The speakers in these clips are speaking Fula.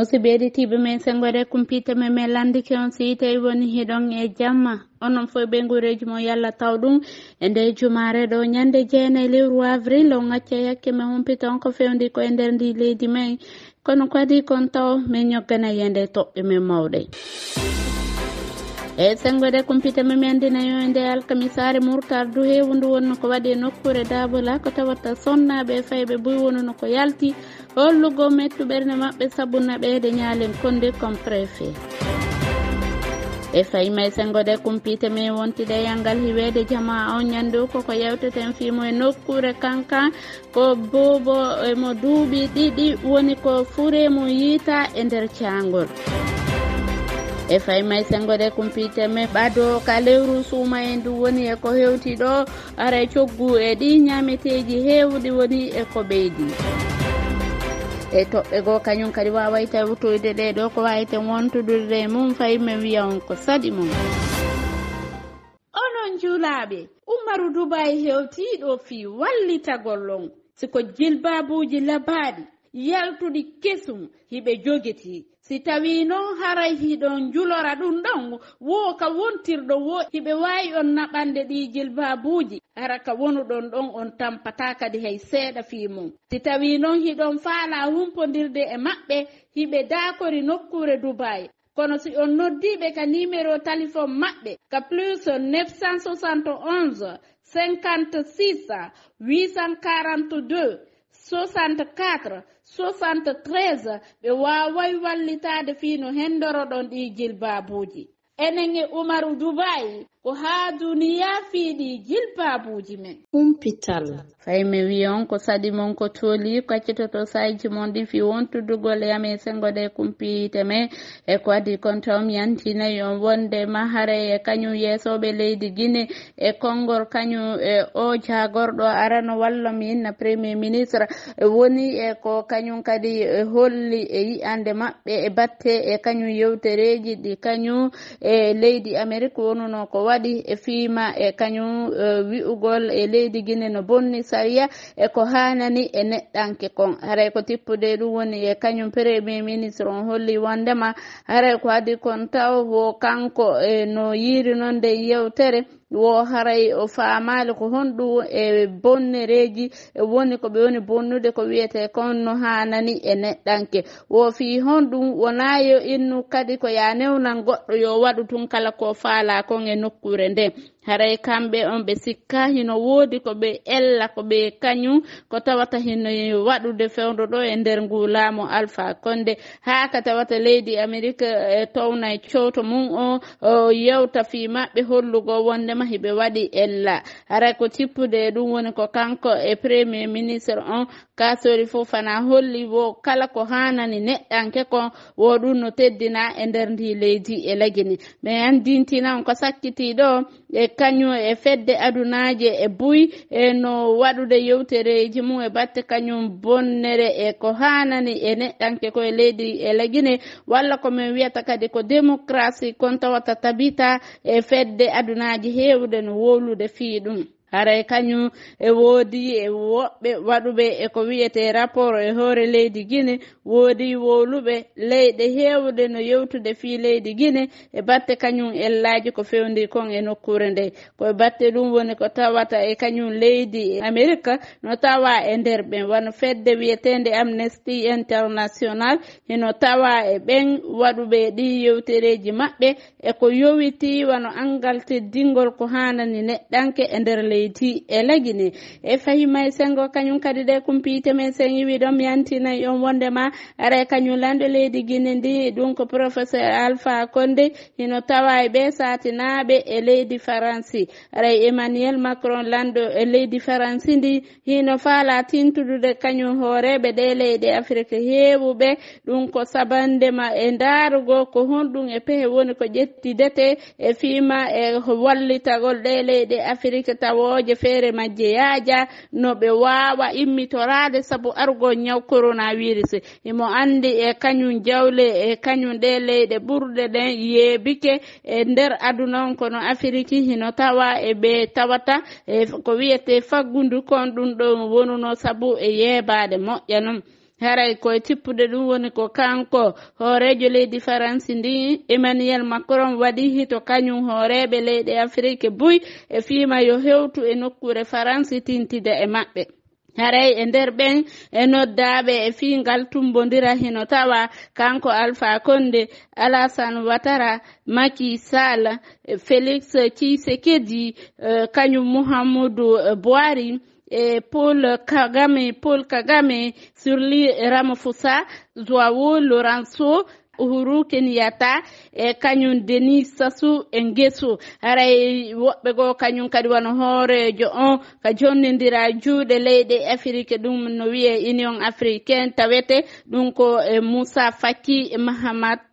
musibɓe editiɓe men sengore kumpita me men landiki on si tawi woni hiɗon e jamma onon foof e ɓe gureji mo yallah taw ɗum e nde jumare ɗo ñande jeenayi e lewru avril o gacca yakke e me humpita on ko fewndi ko e nder ndi leydi men kono kadi kon taw min ñogganayi e nde toɓɓe men mawɗe eyyi senggode kumpita mami andina yo e nde alkamisare mourtar du hewndu wonno ko waɗi e nokkure dabola ko tawata sonnaɓe e fayɓe boy wonuno ko yalti hollugo mettu ɓerne mabɓe saabu naɓede ñaalen konde comme préfet e fayima e senggode kumpite ma wontide yangal hiweede jaama o ñande koko yewteten fimo e nokkure kankan ko boubo emo duuɓi ɗiɗi woni ko furemo yiita e nder caangol e fay may senngode kumpiite men ɓado ka lewru suuma en ndu woni e ko hewti ɗo ara coggu e ɗi ñameteeji heewɗi woni e ko ɓeydi e toɓɓe goo kañum kadi waaway tawtoyde ɗe ɗo ko wawite wontodurde e mum fay men wiya on ko saɗi mum onon juulaaɓe ummaru dubay heewtiiɗo fii wallitagollon siko jilbaabuuji labaaɗi yaltuɗi kesum hiɓe jogetii si tawi noon haray hiɗon julora ɗum ɗon woo ka wontirɗo wo hiɓe wawi on naɓande ɗi jilbabuji ara ka wonuɗon ɗon on tampata kadi hay seeɗa fi mum si tawi noon hiɗon faala humpodirde e maɓɓe hiɓe dakori nokkure dubayi kono si on noddiɓe ka numéro téléphone maɓɓe ka plus 9 71 56 842 64 63 ɓe waaway wallitaade fiino henndoro ɗon ɗi jilbaabuuji enen e umaru dubayi ko haa duniya fiiɗi jilbaabuuji men humpital fay mi wi on ko saɗi mon ko tooli kaccitoto sayji mon ɗi fi wontudugol yamin e sengoɗe kumpiite me e ko adi kon taw mi yantinayi on wonde mahare e kañum yeesoɓe leydi guine e konngol kañum e o jaagorɗo arano walla mi inna premier ministre woni e ko kañum kadi holli e yi'ande maɓɓe e batte e kañum yewtereji ɗi kañum e leydi amérique wonuno ko waɗi e fiima e kañum e wi'ugol e leydi guine no bonni sariya eko hanani e neɗɗanke kon haray ko tippude ɗum woni e kañum premier ministre on holli wondema haray ko adi kon taw wo kanko e no yiiri noon nde yewtere wo haray o faamaali ko honɗu e bonnereeji e woni ko ɓe woni bonnude ko wiyete kon no haanani e neɗɗanke wo fii honɗum wonaa yo innu kadi ko yaa newnan goɗɗo yo waɗu tun kala ko faala kon e nokkure nden haray kamɓe on ɓe sikka hino woodi koɓe ella koɓe kañum ko tawata hino e waɗude fewdo ɗo e nder ngu laamu alpha konde haa ka tawata leydi amérique e townay cowto mum o yewta fi maɓɓe hollugo wondema hiɓe waɗi ella haray ko cippude e ɗum woni ko kanko e premier ministre on kasori fo fana holli wo kala ko hanani neɗɗanke kon wo ɗum no teddina e nder ndi leydi e lagini ɓe andintina on ko sakkiti ɗo e kañum e fedde adunaaje e buy e no waɗude yewtereji mum e batte kañum bonnere e ko hanani e neɗɗanke koye leydi e leguine walla komin wiyata kadi ko démocratie kon tawata tabita e fedde adunaaji heewde no wowlude fii ɗum haray kañum e woodi e woɓɓe waɗuɓe eko wiyete rapport e hoore leydi guine woodi wowluɓe leyɗe heewɗe no yewtude fii leydi guine e batte kañum ellaaji ko fewndi kon e nokkure nde koye batte ɗum woni ko tawata e kañum leydi amérika no tawa e nder ɓen wano fedde wiyetende amnesty international hino tawa e ɓen waɗuɓe ɗi yewtereji maɓɓe eko yowiti wano angal teddingol ko hanani neɗɗanke e nder leydi leydi e lagine e fayi may sengo kañum kadi ɗe kumpiite men sen yiwi ɗon mi yantinayi on wonde ma ara kañum lanɗo leydi guine ndi ɗum ko professeur alpha conde ino tawa e ɓe satinaɓe e leydi faransi aray emmanuel macron lanɗo e leydi faransi ndi hino faala tintudude kañum hooreɓe ɗe leyɗi afrique heewuɓe ɗum ko sabandema e ndaarugo ko honɗum e pehe woni ko ƴettidete e fima e wallitagol ɗe leyɗi afrique tawo nyawoje feere majje yaaja no ɓe waawa immitoraade sabu argo nyaw corona wirus emo anndi e kañum jawle e kañum ɗe leyɗe ɓurɗe ɗen yeebike e nder adunaon kono afriki hino tawa e ɓe tawata e ko wiyete faggundu kon ɗum ɗo wonuno sabu e yeebaade moƴƴa non haray koye tippude ɗum woni ko kanko hoorejo leydi faransi ndi emmanuel macron waɗi hito kañum hooreɓe leyɗi afrique buy e fima yo hewtu e nokkure faransi tintida e maɓɓe haray e nder ɓen e noddaɓe e fingal tumbodira hino tawa kanko alpha konde alasan watara maki sall félix tisekedi eh, kañum mouhamadou eh, boiri Et Paul Kagame, Paul Kagame, sur les Ramaphosa, Joao Lorenzo, uhuru kenyata e kañum denis sasu e gueso haray woɓɓe go kañum kadi won hoorejo on ka jonnidira juuɗe leyɗe afrique ɗum no wiye union africain tawete ɗum ko e moussa faki mahamat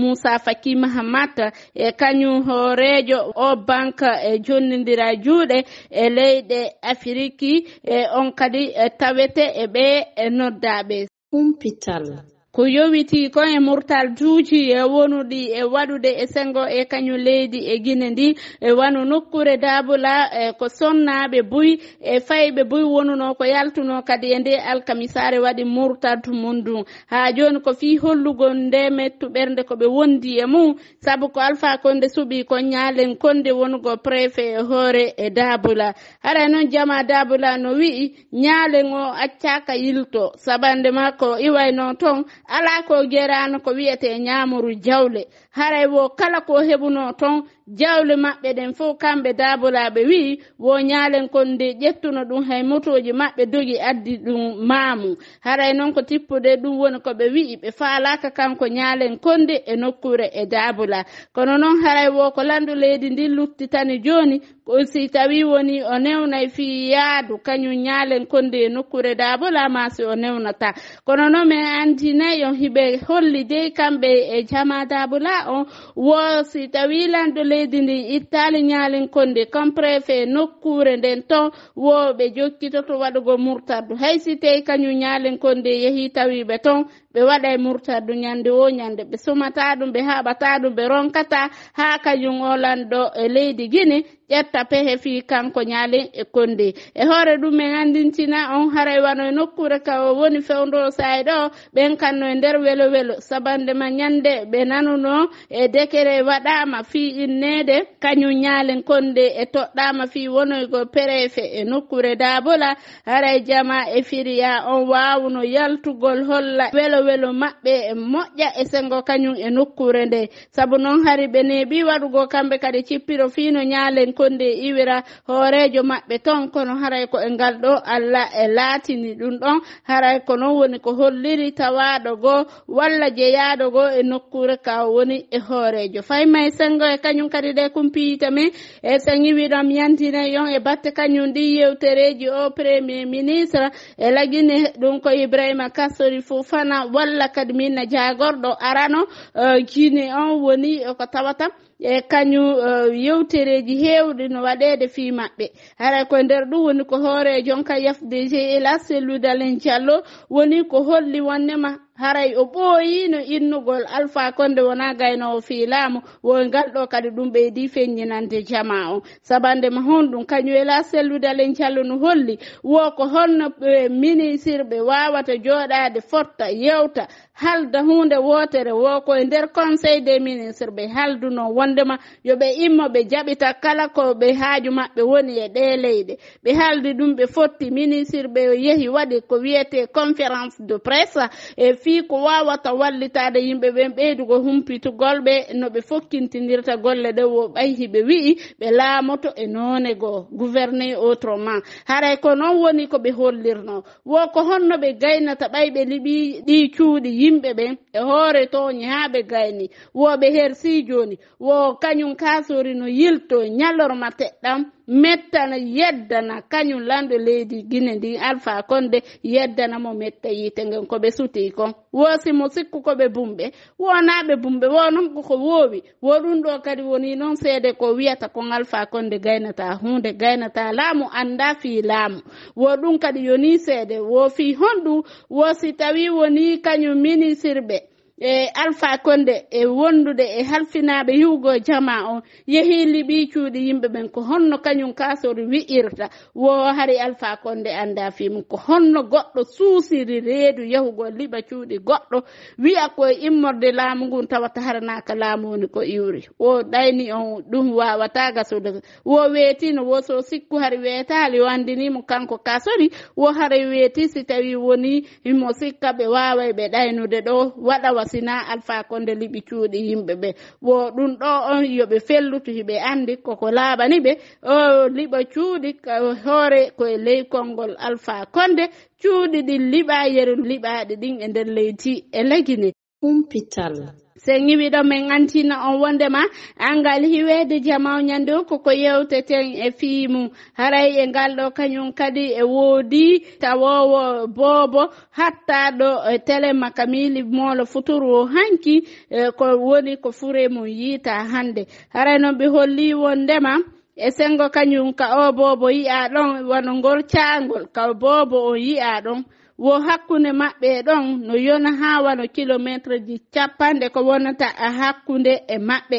moussa faki mahamat e kañum hoorejo o banque e jonnidira juuɗe e leyɗe afrique e on kadi e tawete e ɓe e noddaɓe humpital ko yowiti ko e murtal duuji e wonuɗi e waɗude e sengo e kañum leydi e guine ndi e wano nokkure daabula e ko sonnaɓe buy e fayɓe buy wonuno ko yaltuno kadi e nde alkamisare waɗi murtaltu mum ndum ha joni ko fi hollugol nde mettu ɓernde koɓe wondi e mum saabu ko alpha konde suuɓi ko ñalen konde wonugo préfet e hoore e daabula hara noon jama daabula no wi'i ñalen o accaka yilto saabande ma ko iwaynon ton ala ko gerano ko wiyete ñamoru jawle haray wo kala ko heɓuno toon jawle maɓɓe ɗen fof kamɓe daabolaaɓe wi'i wo ñaalen kon de ƴettuno ɗum hay motoji maɓɓe dogi addi ɗum maamu haray noon ko tippude ɗum woni ko ɓe wi'i ɓe faalaaka kanko ñaalen kon de e nokkure e daabola kono noon haray wo ko lanndu leydi ndi luttitani jooni osi tawi woni o newnay fi yaadu kañum ñaalen konde e nokkure daabola ma si o newnata kono noon min andinayi on hiɓe holli dey kamɓe e jama daabola on wo si tawi lanɗo leydi leydi ndi ittali ñaalin kondi kam préfet nokkure nden ton wowɓe jokkitoto waɗugo murtardu haysi tei kañum ñaalin kondi yeehi tawiɓe ton ɓe waɗa e murtadu ñande wo ñande ɓe sumata ɗum ɓe haɓata ɗum ɓe ronkata ha kañum olanɗo e leydi guine ƴetta pe heefi kanko ñaali e kondi e hoore ɗum ɓe gandintina on hara wano e nokkure ka o woni fewdo saye ɗo ɓen kanno e nder welo welo sabande ma ñande ɓe nanuno e dekere waɗama fi innede kañum ñaalen konde e toɗɗama fi wonoygo pereefe e nokkure dabola haray jama e firiya on wawuno yaltugol holla welo welo maɓɓe e moƴƴa e sengo kañum e nokkure nde saabu noon hari ɓe neeɓi waɗugo kamɓe kadi cippiro fiino ñaalen konde iwira hoorejo maɓɓe ton kono haray ko e ngal ɗo allah e laatini ɗum ɗon haray ko noon woni ko holliri tawaɗo goo walla jeyaɗo goo e nokkure ka woni e hoorejo fayma e sengo e kañum kadi ɗe kumpiyita men e sangiwiɗon mi yantina yon e batte kañum ɗi yewtereji o premier ministre e lagine ɗum ko ibrahima kastori fo fana walla kadi min no jagorɗo arano e, kiine on woni ko tawata e kañum e, yewtereji hewɗi no waɗede fi mabɓe haray koye nder ɗum woni ko hoore jon ka yafdg ela celludalen diallo woni ko holli wonnema haray o ɓooyino innugol alpha konde wona gaynowo fii laamu woy ngal ɗo kadi ɗum ɓeydi feññinande jama o sabande ma honɗum kañum wela sellude alen callu no holli wo ko holno ɓe minisire ɓe wawata jooɗade forta yewta halda hunde wotere wo koye nder conseil des ministres ɓe halduno wondema yoɓe immo ɓe jaɓita kala koɓe haaju maɓɓe woni e ɗe leyɗe ɓe haldi ɗum ɓe fotti ministre ɓe yehi waɗi ko wiyete conférence de presse e fii ko wawata wallitade yimɓeɓe ɓeydugo humpitugolɓe noɓe fokkintidirta golle ɗe wo ɓayhi ɓe wi'i ɓe laamoto e none goo gouverné autrement haray ko noon woni koɓe hollirno wo ko honno ɓe gaynata ɓayɓe liɓi ɗi cuuɗi yi yimɓe ɓen e hoore to yahaɓe gayni wooɓe her sii joni wo kañum kasori no yilto ñallorma teɗɗam mettana yeddana kañum lanɗo leydi guine ndin alpha kon de yeddana mo metta yite ngen ko ɓe suti ko woosi mo sikku ko ɓe bumɓe wonaɓe bumɓe wo noon koko woowi wo ɗum ɗo kadi woni noon seede ko wiyata kon alpha kon de gaynata hunde gaynata laamu anda fi laamu wo ɗum kadi yoni seede wo fi honɗum wo si tawi woni kañum minisirɓe e alpha konde e wondude e halfinaɓe hiwgo jama o yehi liɓi cuuɗi yimɓe ɓen ko honno kañum kasor wi'irta wo hari alpha konde anda fimu ko honno goɗɗo suusiri reedu yahugo liɓa cuuɗi goɗɗo wiya koye immorde laamu ngun tawata haranaka laamu woni ko iwri wo ɗayni on ɗum wawata gasude wo weetino wo so sikku hari weetali o andinimo kanko kasori wo hara weeti si tawi woni mo sikka ɓe waawa ɓe ɗaynude ɗo waɗawa sina alpha konde liɓi cuuɗi yimɓe ɓe wo ɗum ɗo on yoɓe felluto hiɓe andi koko laaɓani ɓe o liɓa cuuɗi hoore koye ley konngol alpha konde cuuɗi ɗin liɓa yero liɓaɗi ɗin e nder leydi e lagine humpital sen yiwiɗo min gantina on wondema angal hiwede jamaw ñande o koko yewteten e fii mum haray e ngal ɗo kañum kadi e woodi tawowo boobo hatta ɗo e telema kamili molo futuru o hanki e ko woni ko fure mum yiita hande haray noon ɓe holli wondema e sengo kañum ka o boobo yi'a ɗon wano ngol caangol ka boobo o yi'a ɗon wo hakkunde maɓɓe ɗon no yona ha wano kilométre ji capanɗe ko wonata a hakkunde e maɓɓe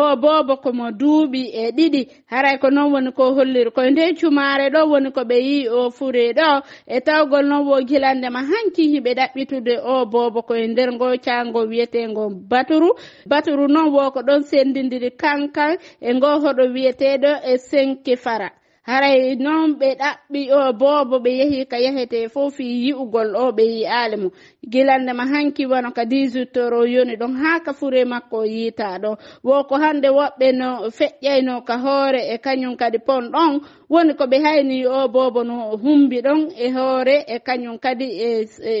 o bobo komo duuɓi e ɗiɗi haray ko noon woni ko holliri koye nde cumare ɗo woni ko ɓe yi o fure ɗo e tawgol noon wo gilandema hanki hiɓe ɗaɓɓitude o bobo koye nder ngo cango wiyetego baturu baturu noon wo ko ɗon sendidiri kankan e ngo hoɗo wiyeteɗo e senke fara haray noon ɓe ɗaɓɓi o boobo ɓe yehi ka yahete fof yi'ugol o ɓe yi'aali mo gilande ma hanki wono ka 18 tor o yoni ɗon haa ka fure makko yiita ɗo wo ko hannde woɓɓe no feƴƴayno ka hoore e kañum kadi pon ɗon woni ko ɓe hayni o bobo no humbi ɗon e hoore e kañum kadi e, e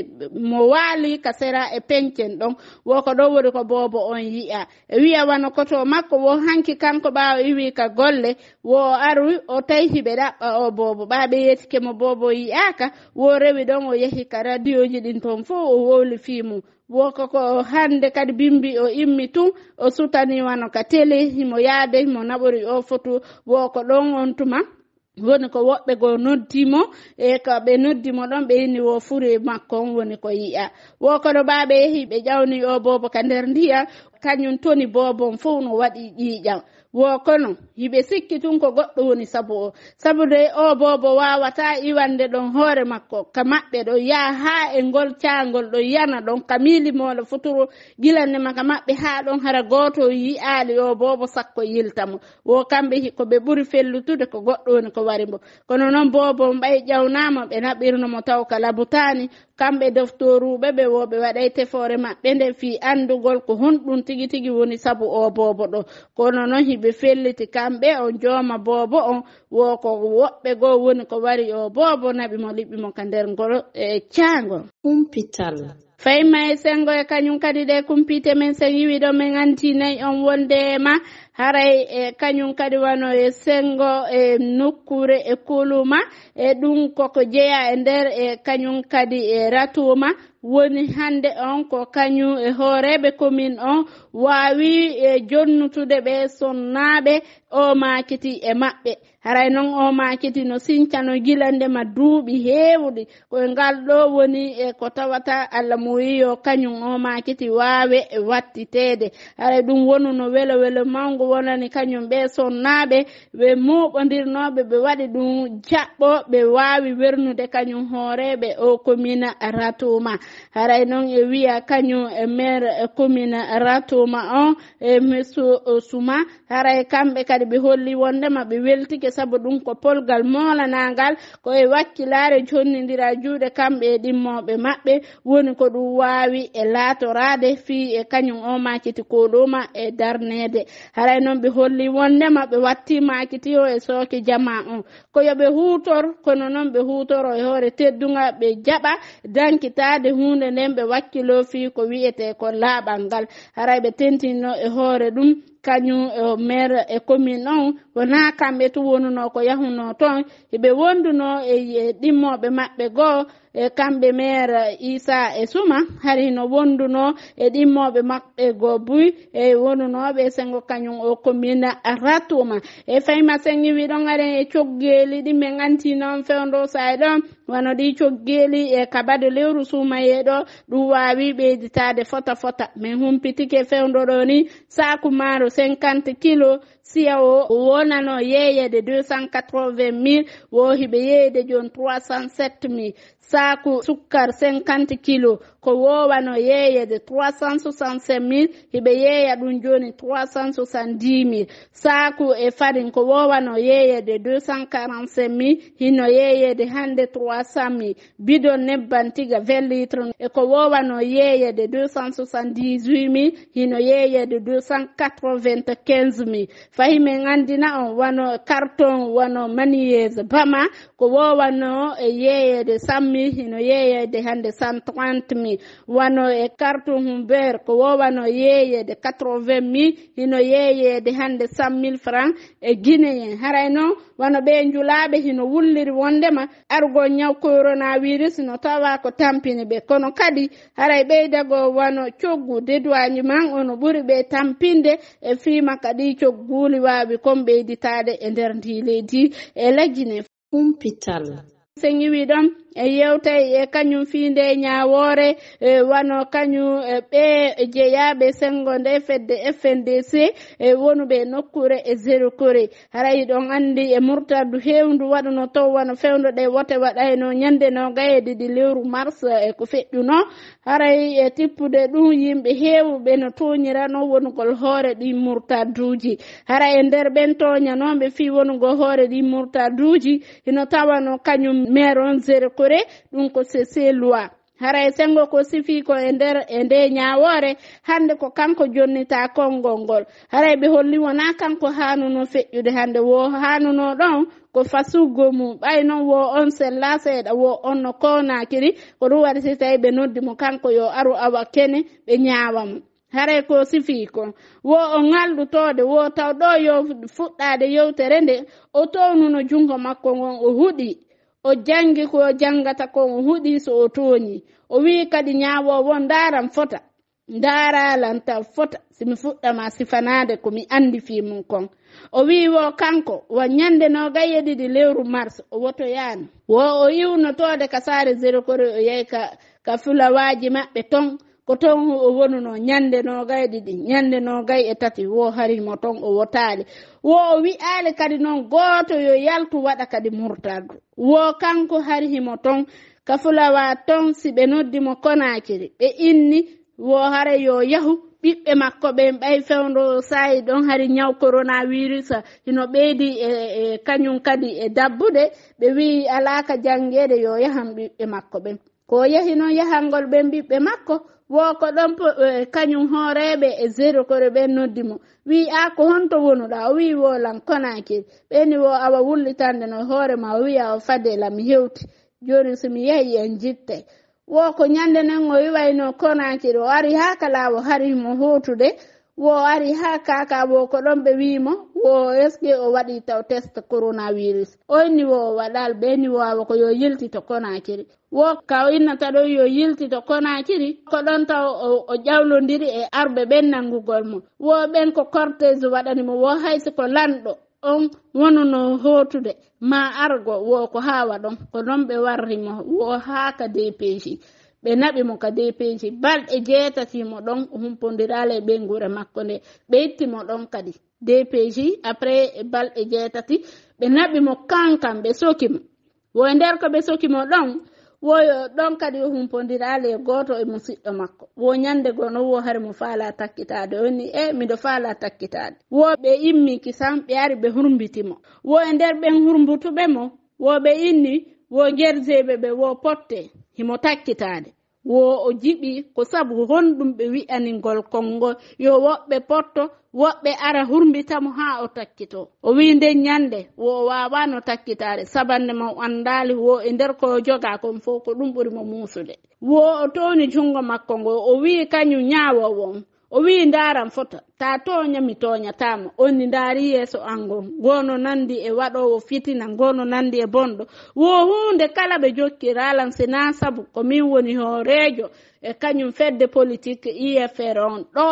mo waali ka sera e pencen ɗon woko ɗo woni ko bobo on yiya e wiya wano koto makko wo hanki kanko ɓawa iwi e ka golle wo o aru o tayhi ɓe ɗaɓɓa o bobo ɓa ɓe yettike mo bobo yiyaka wo rewi ɗon o yehi ka radio ji ɗin toon fo o wowli fimu woko ko hande kadi bimbi o immi tun o sutani wano ka tele himo yaade himo naɓori o foto woko ɗon on tuma woni ko woɓɓe go noddimo e ko ɓe noddimo ɗon ɓe yini wo furi makko on woni ko yiya wo kono ɓaɓe yeehi ɓe ƴawni o bobo ka nder ndiya kañum toni boobon fof no waɗi ƴiiƴam wo kono yiɓe sikki tun ko goɗɗo woni sabu o sabu de o boobo wawata iwande ɗon hoore makko ka maɓɓe ɗo yaa haa e ngol caangol ɗo yana ɗon ka milimoolo futuro gilanne ma ka maɓɓe haa ɗon hara gooto yi'aali o boobo sakko yiltamo wo kamɓe ko ɓe ɓuri fellutude ko goɗɗo woni ko wari mo kono noon boobon ɓay ƴawnaama ɓe naɓirnomo taw ka labutaani kamɓe doftoruɓe ɓe wo ɓe waɗay tefore maɓɓe nde fi andugol ko honɗum tigi tigi woni saabu o bobo ɗo kono noon hiɓe felliti kamɓe on jooma bobo on wo ko woɓɓe goo woni ko wari o bobo naɓi mo liɓɓi mo ka nder ngol e caangol humpital fayma e sengo e kañum kadi ɗe kumpite men sen yiwiɗo min anti nayi on wonde ma haray e kañum kadi wano e sengo e nokkure e kuluma e ɗum koko jeeya e nder e kañum kadi e ratuma woni hande on ko kañum e hooreɓe commune o wawi e jonnutude ɓe sonnaɓe o makiti e maɓɓe haray noon o makiti no sincano gilandema duuɓi heewɗi koye ngal ɗo woni e ko tawata allah muwiyo kañum o makiti wawe wattitede haray ɗum wonu no welo welo mawgo wonani kañum ɓe sonnaɓe ɓe moɓodirnoɓe ɓe waɗi ɗum jaɓɓo ɓe wawi wernude kañum hooreɓe o commune ratuma haray noon e wiya kañum e maire commune e ratuma o e monsieur souma haray kamɓe kadi ɓe holli wondema ɓe weltike saabu ɗum ko polgal molanagal koye wakkilare jonnidira juuɗe kamɓe e ɗimmoɓe maɓɓe woni ko ɗum wawi e latorade fi e kañum o makiti koɗoma e darnede haray hay noon ɓe holli wonnema ɓe watti makiti o e sooke jama o ko yoɓe hutor kono noon ɓe hutoro e hoore tedduga ɓe jaɓa dankitade hunde nden ɓe wakkilo fi ko wiyete ko laaɓal ngal haray ɓe tentinno e hoore ɗum kañum eh, maire e eh, commune on wona kamɓe to wonuno ko yahuno toon eɓe wonduno e eh, ɗimmoɓe maɓɓe goo e kamɓe maire isa e suma harino wonduno e ɗimmoɓe maɓɓe goo buy e wonunoɓe sengo kañum o commune ratuma e fayma sengi wiɗon aren e coggeeli ɗi min anti noon fewdo say ɗon wano ɗi coggeeli e kabade lewru sumaye ɗo ɗum wawi ɓeyditade fota fota min humpitike fewdoɗo ni saku 50 kg siya e o wonano yeeyede 280 mille woohiɓe yeeyde joni 307 000 saaku sukkar 50 kilo ko wowano yeeyede 365 000 yeeya ɗum joni 370 000 saaku e farin ko wowano yeeyede 245 mille hino yeeyede hande 300 000 bidon nebban tiga 20 litre e ko wowano yeeyede 278 mille hino yeeyede 295 000 fayi min andina on wono carton wono maniyese bama ko wowano e yeeyede sammi hino yeeyede hande cent trente mille wano e carton humbert ko wowano yeeyede quatre vingt mille hino yeeyede hande cent mille franc e guine en haray noon wono ɓe julaɓe hino wulliri wondema argo ñaw corona virus no tawa ko tampini ɓe kono kadi haray ɓeydago wono coggu dédoiji man ono ɓuuri ɓe tampinde e fimakadi coggu kuli waawi kon ɓeyditaade e nder ndi leydi e lajji ne humpital sen yiwi ɗon e yewta e kañum fiinde ñawoore e wano kañum e ɓe jeyaɓe sengo nde fedde fndc e wonuɓe nokkure e zerokori haray ɗon andi e murtadu hewndu waɗano taw wano fewdo ɗe wote waɗayno ñande no gayedidi lewru mars ko feƴƴuno haray e tippude ɗum yimɓe hewɓe no toñirano wonugol hoore ɗi murtaduji hara e nder ɓen toñanoɓe fi wonugol hoore ɗi murtaduji ino tawano kañum maire on zerokori nokkure ɗum ko sese loi haray sengo ko sifi ko e nder e nde ñawore hande ko kanko jonnita kongol ngol haray ɓe holli wona kanko hanuno feƴƴude hande wo hanuno ɗon ko fasuggo mum ɓay noon wo on sella seeɗa wo on no konakiri ko ɗum waɗi si tawi ɓe noddi mo kanko yo aru awa kene ɓe ñawa mo haray ko sifi ko wo o ngalɗutode wo taw ɗo yo fuɗɗade yewtere nde o townuno junngo makko ngon o huuɗi o janngi ko janngata ko o huɗi so o tooñi o wii kadi ñaawoowo ndaaran fota ndaaralan tan fota simi fuɗɗama sifanaade ko mi anndi fii mum kon o wii wo kanko wo ñannde no gaye ɗiɗi lewru mars o wotoyaani wo o iwnotoode ka saare zéro kori o yehi ka ka fulawaaji maɓɓe ton ko ton o wonuno ñande nogay ɗiɗi ñande nogay e tati wo harimo ton o wotaali wo o wi'aali kadi noon gooto yo yaltu waɗa kadi murtadu wo kanko harihimo ton ka fulawa ton si ɓe noddimo konakiri ɓe inni wo hara yo yahu ɓiɓɓe makko ɓen ɓay fewdo sayi ɗon hari ñaw corona wirus ino ɓeydi e, e, e kañum kadi e dabbude ɓe wi alaka janngede yo yahan ɓiɓɓe makko ɓen ko yahino yahangol ɓe mbiɓɓe makko wo ko ɗon eh, kañum hooreɓe e zero kore ɓen noddi mo wi a ko honto wonuɗa o wi wolan konakel ɓeni wo awa wullitande no hoorema o wi awa fadela mi hewti joni somi yahi en jittay wo ko ñande nan o wiwayno konakel o ari ha kalawo harimo hootude wo ari ha kaka wo ko ɗon ɓe wimo wo est ce que o waɗi taw test coronavirus oyni wo waɗal ɓeni wo awa ko yo yilti to konakiri wo ka innata ɗo yo yilti to konakiri ko ɗon taw o ƴawlodiri e arɓe ɓen nangugol mo wo ɓen ko cortége waɗanimo wo haysi ko lanɗo on wonuno hootude ma argo wo ko haawa ɗon ko ɗon ɓe warrimo wo haa ka dpg ɓe naɓi mo ka de peeji balɗe jeetatimo ɗon humpodiraala e ɓe guure makko nde ɓe ittimo ɗon kadi de peeji après e balɗe jeetati ɓe naɓi mo kankam ɓe soki mo woye nder ko ɓe soki mo ɗon woyo ɗon kadi o humpodiraale e gooto e musiɗɗo makko wo ñande goo non wo hare mo faala takkitaade oni e eh, miɗo faala takkitaade wo ɓe immi kisan ɓe ari ɓe hurmbitimo wo e nder ɓen hurmbutuɓe mo wo ɓe inni wo gerzeɓe ɓe wo potte himo takkitaade wo o jiɓi ko sabu honɗum ɓe wi'aningol konngol yo woɓɓe potto woɓɓe ara hurmbitamo haa o takkito o wi nden nyannde wo o waawaano takkitaare sabanne ma anndaali wo e nder koyo jogaa kon fof ko ɗum ɓuri mo muusude wo o towni junngo makko ngo o wi kañum nyaawowo on o wii ndaaran fota ta toñami toñatama onni ndaari yeeso an ngon ngono nandi e waɗowo fitina ngono nandi e bonɗo wo hunde kala ɓe jokki ralan sina sabu komin woni hoorejo e kañum fedde politique ifr on ɗo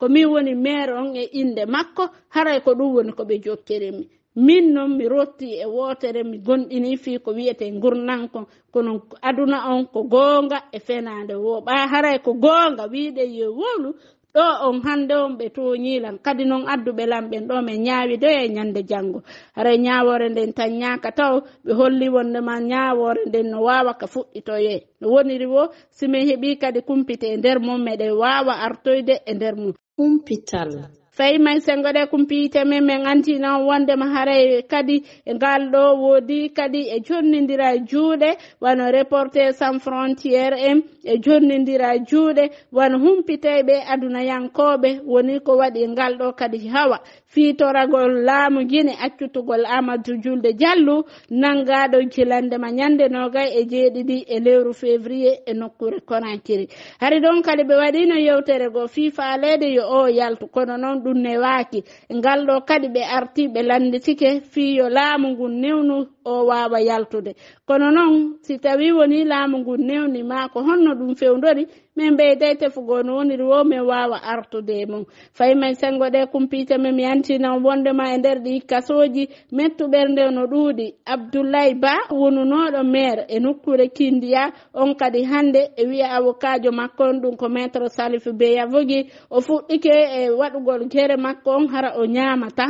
komin woni maire on e inde makko haray ko ɗum woni koɓe jokkirimi min noon mi rotti e wootere mi gonɗini fii ko wiyete gurnankon kono aduna on ko goonga e fenande wooɓa haray ko goonga wiiɗe yo wolu ɗo on hande on ɓe to ñiilan kadi noon adduɓe lamɓen ɗo min ñaawi do e ñande janngo hara ñaawore nden tan ñaaka taw ɓe holli wondema ñaawore nden no waawa ka fuɗɗitoye no woniri wo simin heɓi kadi kumpite e nder mum meɗen waawa artoyde e nder mum kumpital fay may sengode kumpiyite men min anti wonde ma haray kadi ngal ɗo woodi kadi e jonnidira juuɗe wano reporter sans frontiére en e jonnidira juuɗe wano humpiteɓe aduna yankoɓe woni ko waɗi ngal ɗo kadi hawa fitoragol laamu guine accutugol amadou julde diallu nangaɗo jilandema ñande nogay e jeeɗiɗi e lewru février e nokkure konakiri hari ɗon kadi ɓe waɗino yewtere goo fi faalede yo o yaltu kono noon ɗum newaaki ngal ɗo kadi ɓe arti ɓe landitike fi yo laamu ngu newnu o wawa yaltude kono noon si tawi woni laamu ngu newni ma ko honno ɗum fewdori min ɓeydey tefugo no woniri wo min wawa artude mum fayi man sengo ɗe kumpitami mi yantinan wondema e nder ɗi kasoji mettuɓer nde no ɗuuɗi abdoullaye ba wonunoɗo maire e nokkure kindiya on kadi hande e wiya avocajo makko on ɗum ko maître salif beya vogi o fuɗɗike e waɗugol gere makko on hara o ñamata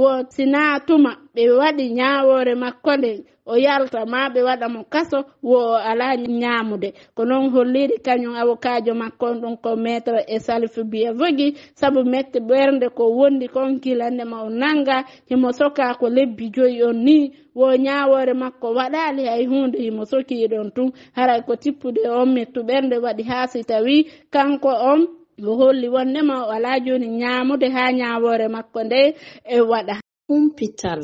wo sina tuma ɓe waɗi ñawore makko nden o yalta ma ɓe waɗa mo kaso wo ala ñamude ko noon holliri kañum avocajo makko on ɗum ko maître e salifu biya vogi saabu mette ɓernde ko wondi kon kilandema o nanga himo soka ko lebbi joyi on ni wo ñawore makko waɗali hay hunde himo sokiɗon tun haray ko tippude on mettu ɓernde waɗi ha si tawi kanko on o holli wondema o ala joni ñamude ha ñawore makko nde e waɗa humpital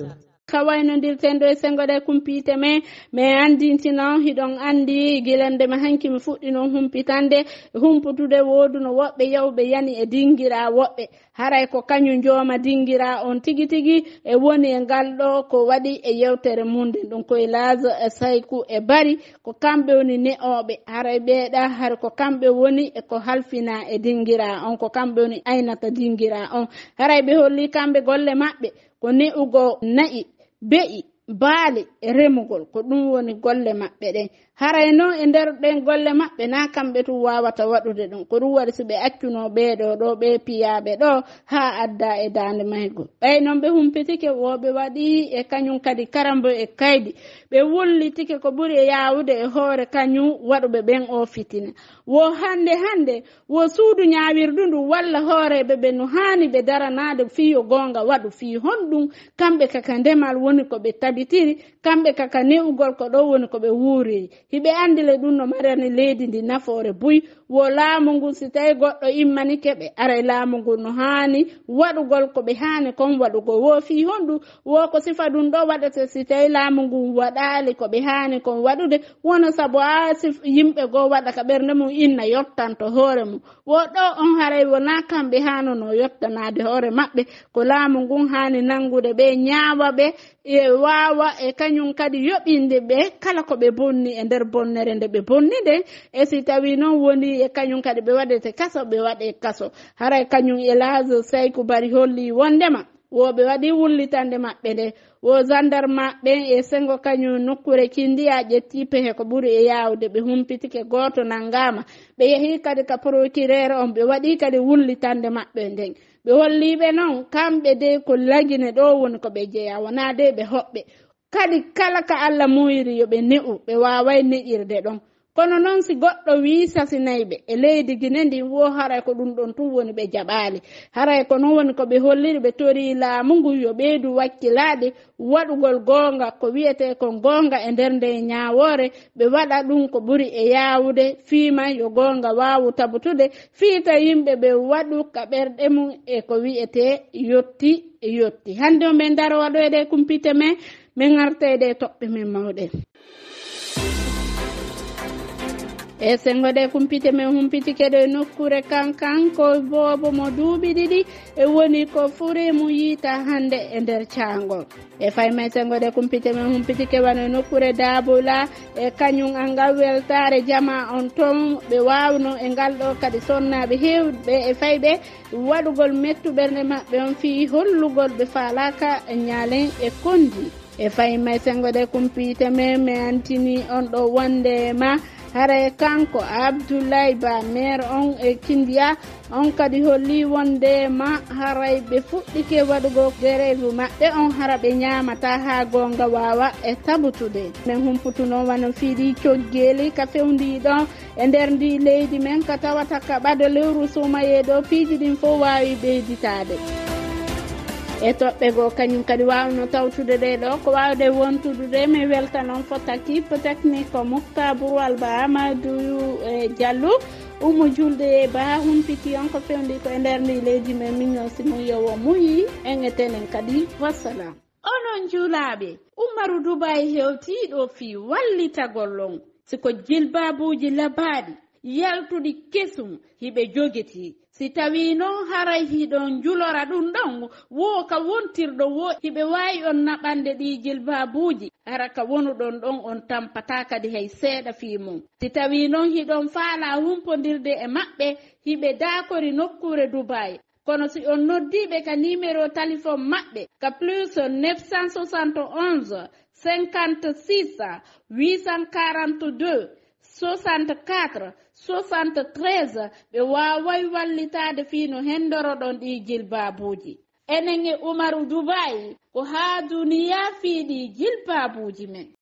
kawaynodirten ɗo e senngoɗe kumpite me mi andinti noon hiɗon anndi gilande ma hanki mi fuɗɗi noon humpitande humputude wooduno woɓɓe yawɓe yani e dinngira woɓɓe haray ko kañum jooma dinngira on tigi tigi e woni e ngal ɗo ko waɗi e yewtere munden ɗum koye laage e saykou e bari ko kamɓe woni ne oɓe haray ɓeeɗa har ko kamɓe woni eko halfina e dinngira on ko kamɓe woni aynata dinngira on haray ɓe holli kamɓe golle maɓɓe ko ne ugo nayi be'i baali remugol ko ɗum woni golle maɓɓe ɗen haray noon e nder ɗen golle maɓɓe na kamɓe tun wawata waɗude ɗum ko ɗum waɗi so ɓe accuno ɓeeɗo ɗo ɓe piyaɓe ɗo ha adda e dande maygo ɓay noon ɓe humpitike woɓe waɗi e kañum kadi karambo e kaydi ɓe wullitike ko ɓuuri e yawude e hoore kañum waɗuɓe ɓen o fitina wo hande hande wo suudu ñawirɗu ndu walla hooreɓe ɓe no hani ɓe daranade fiyo gonga waɗu fi honɗum kamɓe kaka ndemal woni koɓe tabitiri kamɓe kaka ne'ugol ko ɗo woni koɓe wuuriri hiɓe andile ɗum no marani leydi ndi nafoore buy wo laamu ngun si tawi goɗɗo immanike ɓe ara e laamu ngu no haani waɗugol ko ɓe haani kon waɗugo wo fi honɗu wo ko sifa ɗum ɗo waɗate si tawi laamu ngun waɗaali ko ɓe haani kon waɗude wona sabu a yimɓe goo waɗa ka ɓernde mum inna yottanto hoore mum wo ɗo on haray wona kamɓe haanono yottanaade hoore maɓɓe ko laamu ngun haani nanngude ɓe ñaawa ɓe e waawa e kañum kadi yoɓinde ɓe kala ko ɓe bonni e nder bonnere nde ɓe bonni nden e si tawi noon woni e kañum kadi ɓe waɗete kaso ɓe waɗe kaso haray kañum elage saykou bari holli wondema wo ɓe waɗi wullitande maɓɓe nde wo gendarme ɓe e sengo kañum nokkure kindiya ƴetti pehe ko ɓuuri e yawde ɓe humpitike goto nangama ɓe yeehi kadi ka procureur on ɓe waɗi kadi wullitande maɓɓe nden ɓe holliɓe noon kamɓe de ko lagine ɗo woni ko ɓe jeeya wona de ɓe hoɓɓe kadi kala ka allah muyiri yoɓe ne'u ɓe waway ne'irde ɗon kono noon si goɗɗo wiisasi nayɓe e leydi guine ndin wo haray ko ɗum ɗon tun woni ɓe jaɓaali haray ko noon woni koɓe holliri ɓe tori laamu ngu yo ɓeydu wakkilaaɗe waɗugol goonga ko wiyete kon goonga e nder nde ñaawoore ɓe waɗa ɗum ko ɓuri e yaawude fiima yo goonga waawu tabutude fiita yimɓe ɓe waɗu ka ɓerɗe mum e ko wiyete yotti yotti hannde o min daro waɗoyde kumpite men min artayde e toɓɓe min mawɗen e sengo ɗe humpiti min humpiti keɗo e nokkure kankanko boobo mo duuɓi ɗiɗi e woni ko furi mu yiita hannde e nder caangol e fay may sengo ɗe kumpite min humpiti kewano e nokkure daabola e kañum angal weltaare jama on ton ɓe wawno e ngal ɗo kadi sonnaɓe hewɓe e fayɓe waɗugol mettuɓernde maɓɓe on fii hollugol ɓe faalaka e ñaalen e kondi e fay may sengo ɗe kumpite men mi antini on ɗo wonde ma haray kanko abdoulaye ba maire on e kindiya on kadi holli wonde ma haray ɓe fuɗɗike waɗugo grève maɓɓe on hara ɓe ñamata ha gonga wawa e tabutude min humputuno wano fiiɗi coggeli ka fewndiɗo e nder ndi leydi men ka tawata ka ɓada lewru sumayeɗo piiji ɗin fo wawi ɓeyditade e toɓɓe goo kañum kadi wawno tawtude ɗe ɗo ko wawde wontude ɗe mi welta noon fo takipe technique ko mofta bourwal ba amadou e diallo umo julde e ba humpiti on ko fewndi ko e nder ndi leydi men minon simo yowo muyi engetenen kadi wassalam onon julaɓe ummaru dubay hewtiɗo fi wallita gollon siko jilbabuji labaɗi yaltudi kesum hiɓe jogeti si tawi noon haray hiɗon julora ɗum ɗon wo ka wontirɗo wo hiɓe wawi on naɓande ɗi jilbabuji ara ka wonuɗon ɗon on tampata kadi hay seeɗa fi mum si tawi noon hiɗon faala humpodirde e maɓɓe hiɓe dakori nokkure dubay kono si on noddiɓe ka numéro téléphone maɓɓe ka plus 971 56 842 64 73 ɓe waaway wallitaade fii no henndoroɗon ɗi jilbaabuuji enen e umaru dubayi ko haa duniya fii ɗi jilbaabuuji men